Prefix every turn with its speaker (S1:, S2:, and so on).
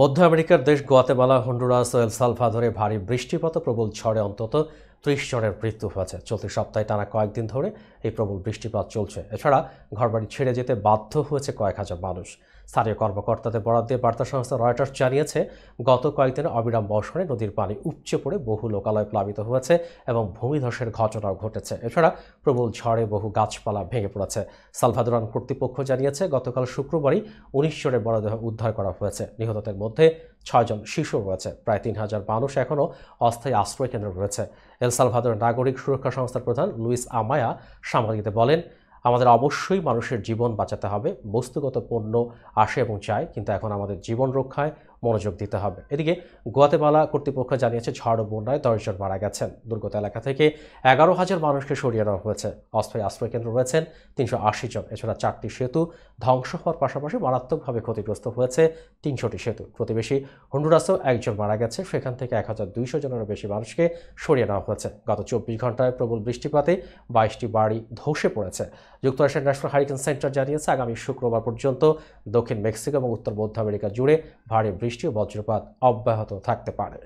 S1: মধ্য আমেরিকার দেশ গোয়াতেমালা হন্ডুরাস ও এলসালভাদরে ভারী বৃষ্টিপাত প্রবল ঝড়ে অন্তত ত্রিশ জনের মৃত্যু হয়েছে চলতি সপ্তাহে টানা কয়েকদিন ধরে এই প্রবল বৃষ্টিপাত চলছে এছাড়া ঘরবাড়ি ছেড়ে যেতে বাধ্য হয়েছে কয়েক হাজার মানুষ স্থানীয় কর্মকর্তাদের বরাদ্দ দিয়ে বার্তা সংস্থা রয়টার্স জানিয়েছে গত কয়েকদিনে অবিরাম বর্ষণে নদীর পানি উপচে পড়ে বহু লোকালয় প্লাবিত হয়েছে এবং ভূমিধসের ঘটনাও ঘটেছে এছাড়া প্রবল ঝড়ে বহু গাছপালা ভেঙে পড়েছে সালভাদুরান কর্তৃপক্ষ জানিয়েছে গতকাল শুক্রবারই উনিশ জনের মরদেহ উদ্ধার করা হয়েছে নিহতদের মধ্যে ছয়জন শিশু রয়েছে প্রায় তিন হাজার মানুষ এখনও অস্থায়ী আশ্রয় কেন্দ্র রয়েছে এল এল নাগরিক সুরক্ষা সংস্থার প্রধান লুইস আমায়া সাংবাদিকদের বলেন আমাদের অবশ্যই মানুষের জীবন বাঁচাতে হবে বস্তুগত পণ্য আসে এবং চায় কিন্তু এখন আমাদের জীবন রক্ষায় মনোযোগ দিতে হবে এদিকে গোয়াতেমালা কর্তৃপক্ষ জানিয়েছে ঝড় বন্যায় দশজন মারা গেছেন দুর্গত এলাকা থেকে এগারো হাজার মানুষকে সরিয়ে নেওয়া হয়েছে অস্থায়ী আশ্রয়কেন্দ্র রয়েছেন তিনশো আশি জন এছাড়া চারটি সেতু ধ্বংস হওয়ার পাশাপাশি মারাত্মকভাবে ক্ষতিগ্রস্ত হয়েছে তিনশোটি সেতু প্রতিবেশী হন্ডুরাসেও একজন মারা গেছে সেখান থেকে এক হাজার দুইশো জনেরও বেশি মানুষকে সরিয়ে নেওয়া হয়েছে গত চব্বিশ ঘন্টায় প্রবল বৃষ্টিপাতে বাইশটি বাড়ি ধসে পড়েছে যুক্তরাষ্ট্রের ন্যাশনাল হারিকেন সেন্টার জানিয়েছে আগামী শুক্রবার পর্যন্ত দক্ষিণ মেক্সিকো এবং উত্তর মধ্য আমেরিকা জুড়ে ভারী বৃষ্টি ও বজ্রপাত অব্যাহত থাকতে পারে